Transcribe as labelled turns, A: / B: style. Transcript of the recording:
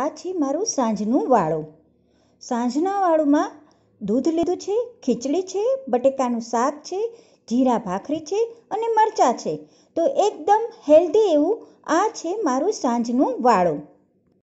A: આ છે મારું સાંજનું વાળું સાંજના વાળુંમાં દૂધ લીધું છે ખીચડી છે બટેકાનું શાક છે જીરા ભાખરી છે અને મરચાં છે તો એકદમ હેલ્ધી એવું આ છે મારું સાંજનું વાળું